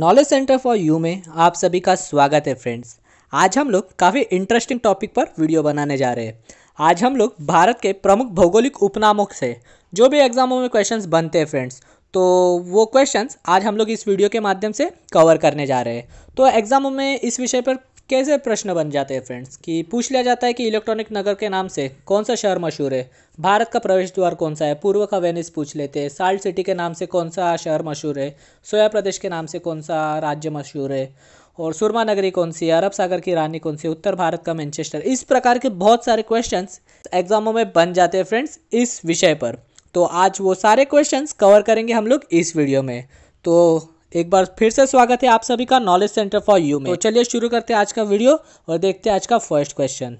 knowledge centre for you में आप सभी का स्वागत है फ्रेंड्स आज हम लोग काफ़ी इंटरेस्टिंग टॉपिक पर वीडियो बनाने जा रहे हैं आज हम लोग भारत के प्रमुख भौगोलिक उपनामों से जो भी एग्जामों में क्वेश्चंस बनते हैं फ्रेंड्स तो वो क्वेश्चंस आज हम लोग इस वीडियो के माध्यम से कवर करने जा रहे हैं तो एग्ज़ामों में इस विषय पर कैसे प्रश्न बन जाते हैं फ्रेंड्स कि पूछ लिया जाता है कि इलेक्ट्रॉनिक नगर के नाम से कौन सा शहर मशहूर है भारत का प्रवेश द्वार कौन सा है पूर्व का वेनिस पूछ लेते हैं साल्ट सिटी के नाम से कौन सा शहर मशहूर है सोया प्रदेश के नाम से कौन सा राज्य मशहूर है और सुरमा नगरी कौन सी है अरब सागर की रानी कौन सी उत्तर भारत का मैनचेस्टर इस प्रकार के बहुत सारे क्वेश्चन एग्जामों में बन जाते हैं फ्रेंड्स इस विषय पर तो आज वो सारे क्वेश्चन कवर करेंगे हम लोग इस वीडियो में तो एक बार फिर से स्वागत है आप सभी का नॉलेज सेंटर फॉर यू में तो चलिए शुरू करते हैं आज का वीडियो और देखते हैं आज का फर्स्ट क्वेश्चन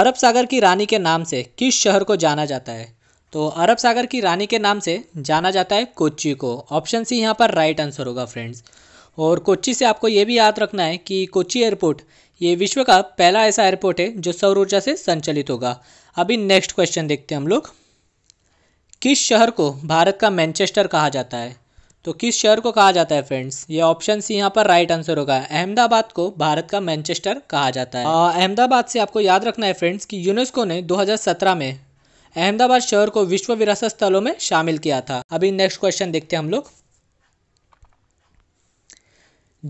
अरब सागर की रानी के नाम से किस शहर को जाना जाता है तो अरब सागर की रानी के नाम से जाना जाता है कोच्ची को ऑप्शन सी यहाँ पर राइट आंसर होगा फ्रेंड्स और कोच्ची से आपको ये भी याद रखना है कि कोच्ची एयरपोर्ट ये विश्व का पहला ऐसा एयरपोर्ट है जो सौर ऊर्जा से संचालित होगा अभी नेक्स्ट क्वेश्चन देखते हैं हम लोग किस शहर को भारत का मैनचेस्टर कहा जाता है तो किस शहर को कहा जाता है फ्रेंड्स ये ऑप्शन सी यहाँ पर राइट आंसर होगा अहमदाबाद को भारत का मैनचेस्टर कहा जाता है अहमदाबाद से आपको याद रखना है फ्रेंड्स कि यूनेस्को ने 2017 में अहमदाबाद शहर को विश्व विरासत स्थलों में शामिल किया था अभी नेक्स्ट क्वेश्चन देखते हैं हम लोग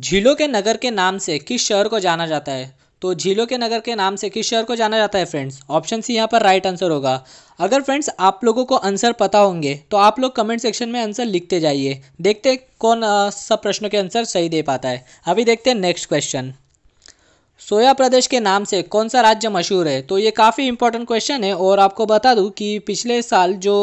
झीलों के नगर के नाम से किस शहर को जाना जाता है तो झीलों के नगर के नाम से किस शहर को जाना जाता है फ्रेंड्स ऑप्शन सी यहाँ पर राइट आंसर होगा अगर फ्रेंड्स आप लोगों को आंसर पता होंगे तो आप लोग कमेंट सेक्शन में आंसर लिखते जाइए देखते कौन सब प्रश्नों के आंसर सही दे पाता है अभी देखते हैं नेक्स्ट क्वेश्चन सोया प्रदेश के नाम से कौन सा राज्य मशहूर है तो ये काफ़ी इंपॉर्टेंट क्वेश्चन है और आपको बता दूं कि पिछले साल जो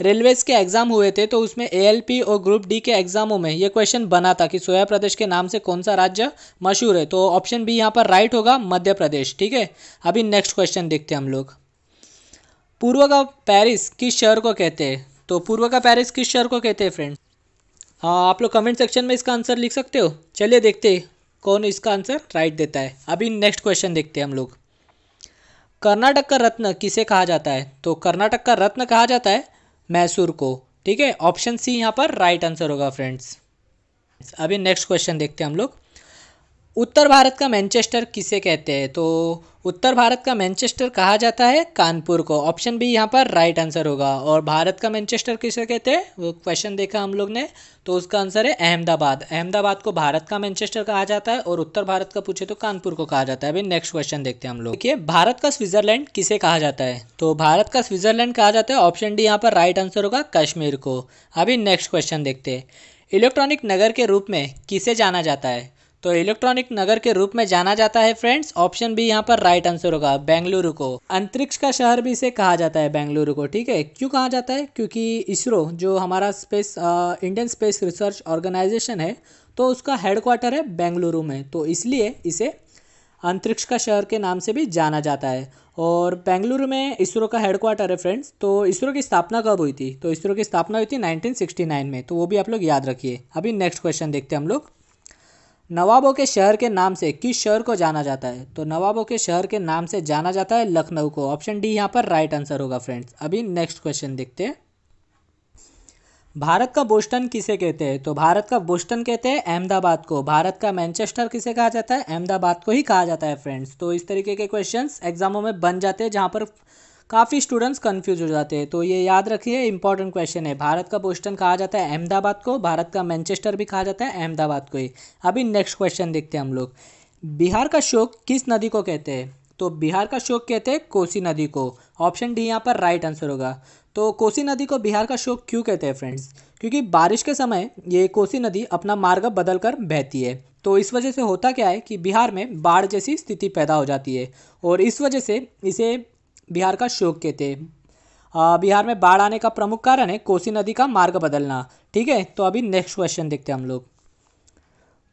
रेलवेज़ के एग्ज़ाम हुए थे तो उसमें एएलपी और ग्रुप डी के एग्ज़ामों में ये क्वेश्चन बना था कि सोया प्रदेश के नाम से कौन सा राज्य मशहूर है तो ऑप्शन बी यहाँ पर राइट होगा मध्य प्रदेश ठीक है अभी नेक्स्ट क्वेश्चन देखते हैं हम लोग पूर्व का पैरिस किस शहर को कहते हैं तो पूर्व का पैरिस किस शहर को कहते हैं फ्रेंड हाँ आप लोग कमेंट सेक्शन में इसका आंसर लिख सकते हो चलिए देखते हैं कौन इसका आंसर राइट देता है अभी नेक्स्ट क्वेश्चन देखते हैं हम लोग कर्नाटक का रत्न किसे कहा जाता है तो कर्नाटक का रत्न कहा जाता है मैसूर को ठीक है ऑप्शन सी यहाँ पर राइट आंसर होगा फ्रेंड्स अभी नेक्स्ट क्वेश्चन देखते हैं हम लोग उत्तर भारत का मैनचेस्टर किसे कहते हैं तो उत्तर भारत का मैनचेस्टर कहा जाता है कानपुर को ऑप्शन बी यहाँ पर राइट आंसर होगा और भारत का मैनचेस्टर किसे कहते हैं वो क्वेश्चन देखा हम लोग ने तो उसका आंसर है अहमदाबाद अहमदाबाद को भारत का मैनचेस्टर कहा जाता है और उत्तर भारत का पूछे तो कानपुर को कहा जाता है अभी नेक्स्ट क्वेश्चन देखते हैं हम लोग देखिए भारत का स्विट्जरलैंड किसे कहा जाता है तो भारत का स्विट्जरलैंड कहा जाता है ऑप्शन डी यहाँ पर राइट आंसर होगा कश्मीर को अभी नेक्स्ट क्वेश्चन देखते हैं इलेक्ट्रॉनिक नगर के रूप में किसे जाना जाता है तो इलेक्ट्रॉनिक नगर के रूप में जाना जाता है फ्रेंड्स ऑप्शन भी यहाँ पर राइट आंसर होगा बेंगलुरु को अंतरिक्ष का शहर भी इसे कहा जाता है बेंगलुरु को ठीक है क्यों कहा जाता है क्योंकि इसरो जो हमारा space Indian space research organisation है तो उसका हेडक्वार्टर है बेंगलुरु में तो इसलिए इसे अंतरिक्ष का शहर के नाम से भी जाना जाता है और बेंगलुरु में इसरो का हेडक्वार्टर है फ्रेंड्स तो इसरो की स्थापना कब हुई थी तो इसरो की स्थापना हुई थी 1969 में तो वो भी आप लोग याद रखिए अभी नेक्स्ट क्वेश्चन देखते हैं हम लोग नवाबों के शहर के नाम से किस शहर को जाना जाता है तो नवाबों के शहर के नाम से जाना जाता है लखनऊ को ऑप्शन डी यहाँ पर राइट आंसर होगा फ्रेंड्स अभी नेक्स्ट क्वेश्चन देखते हैं भारत का बोस्टन किसे कहते हैं तो भारत का बोस्टन कहते हैं अहमदाबाद को भारत का मैनचेस्टर किसे कहा जाता है अहमदाबाद को ही कहा जाता है फ्रेंड्स तो इस तरीके के क्वेश्चंस एग्जामों में बन जाते हैं जहाँ पर काफ़ी स्टूडेंट्स कन्फ्यूज हो जाते हैं तो ये याद रखिए इंपॉर्टेंट क्वेश्चन है भारत का बोस्टन कहा जाता है अहमदाबाद को भारत का मैनचेस्टर भी कहा जाता है अहमदाबाद को ही अभी नेक्स्ट क्वेश्चन देखते हैं हम लोग बिहार का शोक किस नदी को कहते हैं तो बिहार का शोक कहते हैं कोसी नदी को ऑप्शन डी यहाँ पर राइट आंसर होगा तो कोसी नदी को बिहार का शोक क्यों कहते हैं फ्रेंड्स क्योंकि बारिश के समय ये कोसी नदी अपना मार्ग बदल कर बहती है तो इस वजह से होता क्या है कि बिहार में बाढ़ जैसी स्थिति पैदा हो जाती है और इस वजह से इसे बिहार का शोक के थे बिहार में बाढ़ आने का प्रमुख कारण है कोसी नदी का मार्ग बदलना ठीक है तो अभी नेक्स्ट क्वेश्चन देखते हैं हम लोग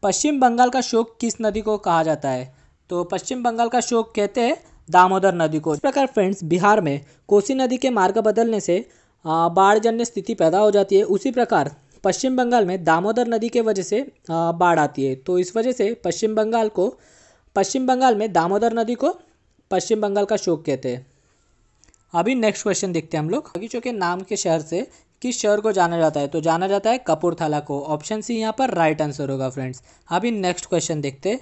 पश्चिम बंगाल का शोक किस नदी को कहा जाता है तो पश्चिम बंगाल का शोक कहते हैं दामोदर नदी को इस प्रकार फ्रेंड्स बिहार में कोसी नदी के मार्ग बदलने से बाढ़जन्य स्थिति पैदा हो जाती है उसी प्रकार पश्चिम बंगाल में दामोदर नदी के वजह से बाढ़ आती है तो इस वजह से पश्चिम बंगाल को पश्चिम बंगाल में दामोदर नदी को पश्चिम बंगाल का शोक कहते हैं अभी नेक्स्ट क्वेश्चन देखते हैं हम लोग बगीचों के नाम के शहर से किस शहर को जाना जाता है तो जाना जाता है कपूरथला को ऑप्शन सी यहाँ पर राइट आंसर होगा फ्रेंड्स अभी नेक्स्ट क्वेश्चन देखते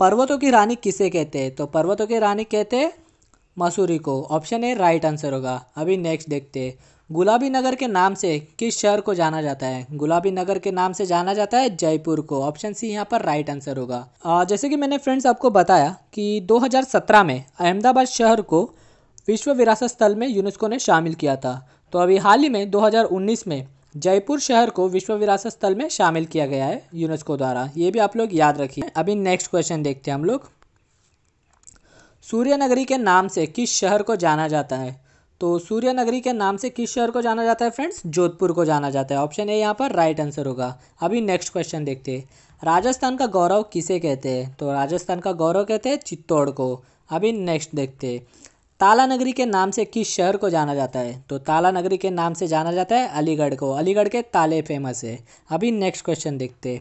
पर्वतों की रानी किसे कहते हैं तो पर्वतों की रानी कहते हैं मसूरी को ऑप्शन ए राइट आंसर होगा अभी नेक्स्ट देखते गुलाबी नगर के नाम से किस शहर को जाना जाता है गुलाबी नगर के नाम से जाना जाता है जयपुर को ऑप्शन सी यहाँ पर राइट आंसर होगा जैसे कि मैंने फ्रेंड्स आपको बताया कि 2017 में अहमदाबाद शहर को विश्व विरासत स्थल में यूनेस्को ने शामिल किया था तो अभी हाल ही में 2019 में जयपुर शहर को विश्व विरासत स्थल में शामिल किया गया है यूनेस्को द्वारा ये भी आप लोग याद रखिए अभी नेक्स्ट क्वेश्चन देखते हैं हम लोग सूर्य नगरी के नाम से किस शहर को जाना जाता है तो सूर्य नगरी के नाम से किस शहर को जाना जाता है फ्रेंड्स जोधपुर को जाना जाता है ऑप्शन ए यहाँ पर राइट आंसर होगा अभी नेक्स्ट क्वेश्चन देखते हैं राजस्थान का गौरव किसे कहते हैं तो राजस्थान का गौरव कहते हैं चित्तौड़ को अभी नेक्स्ट देखते हैं ताला नगरी के नाम से किस शहर को जाना जाता है तो ताला नगरी के नाम से जाना जाता है अलीगढ़ को अलीगढ़ के ताले फेमस है अभी नेक्स्ट क्वेश्चन देखते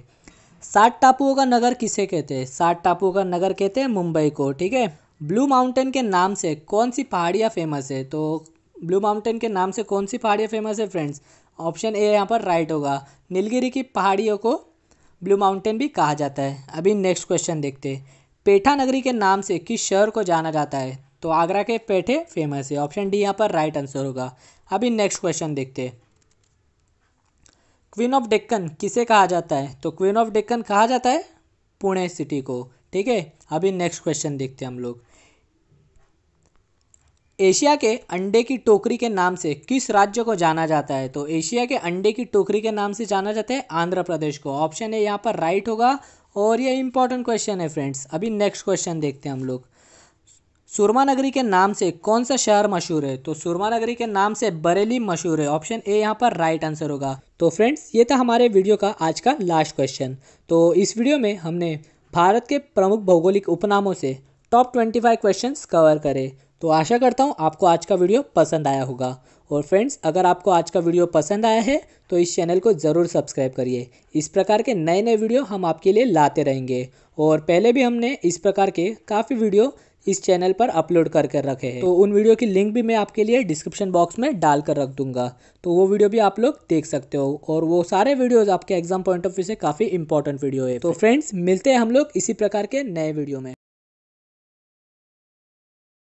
सात टापुओं का नगर किसे कहते हैं सात टापुओं का नगर कहते हैं मुंबई को ठीक है ब्लू माउंटेन के नाम से कौन सी पहाड़ियाँ फेमस है तो ब्लू माउंटेन के नाम से कौन सी पहाड़ियाँ फेमस है फ्रेंड्स ऑप्शन ए यहाँ पर राइट होगा नीलगिरी की पहाड़ियों को ब्लू माउंटेन भी कहा जाता है अभी नेक्स्ट क्वेश्चन देखते हैं पेठा नगरी के नाम से किस शहर को जाना जाता है तो आगरा के पेठे फेमस है ऑप्शन डी यहाँ पर राइट आंसर होगा अभी नेक्स्ट क्वेश्चन देखते क्वीन ऑफ डेक्कन किसे कहा जाता है तो क्वीन ऑफ डेक्कन कहा जाता है पुणे सिटी को ठीक है अभी नेक्स्ट क्वेश्चन देखते हैं हम लोग एशिया के अंडे की टोकरी के नाम से किस राज्य को जाना जाता है तो एशिया के अंडे की टोकरी के नाम से जाना जाता है आंध्र प्रदेश को ऑप्शन है यहाँ पर राइट होगा और ये इंपॉर्टेंट क्वेश्चन है फ्रेंड्स अभी नेक्स्ट क्वेश्चन देखते हैं हम लोग सुरमा नगरी के नाम से कौन सा शहर मशहूर है तो सुरमा नगरी के नाम से बरेली मशहूर है ऑप्शन ए यहाँ पर राइट आंसर होगा तो फ्रेंड्स ये था हमारे वीडियो का आज का लास्ट क्वेश्चन तो इस वीडियो में हमने भारत के प्रमुख भौगोलिक उपनामों से top twenty five question cover करे तो आशा करता हूँ आपको आज का वीडियो पसंद आया होगा और फ्रेंड्स अगर आपको आज का वीडियो पसंद आया है तो इस चैनल को ज़रूर सब्सक्राइब करिए इस प्रकार के नए नए वीडियो हम आपके लिए लाते रहेंगे और पहले भी हमने इस प्रकार के काफ़ी वीडियो इस चैनल पर अपलोड करके रखे हैं तो उन वीडियो की लिंक भी मैं आपके लिए डिस्क्रिप्शन बॉक्स में डाल कर रख दूंगा तो वो वीडियो भी आप लोग देख सकते हो और वो सारे वीडियोज़ आपके एग्जाम पॉइंट ऑफ व्यू से काफ़ी इंपॉर्टेंट वीडियो है तो फ्रेंड्स मिलते हैं हम लोग इसी प्रकार के नए वीडियो में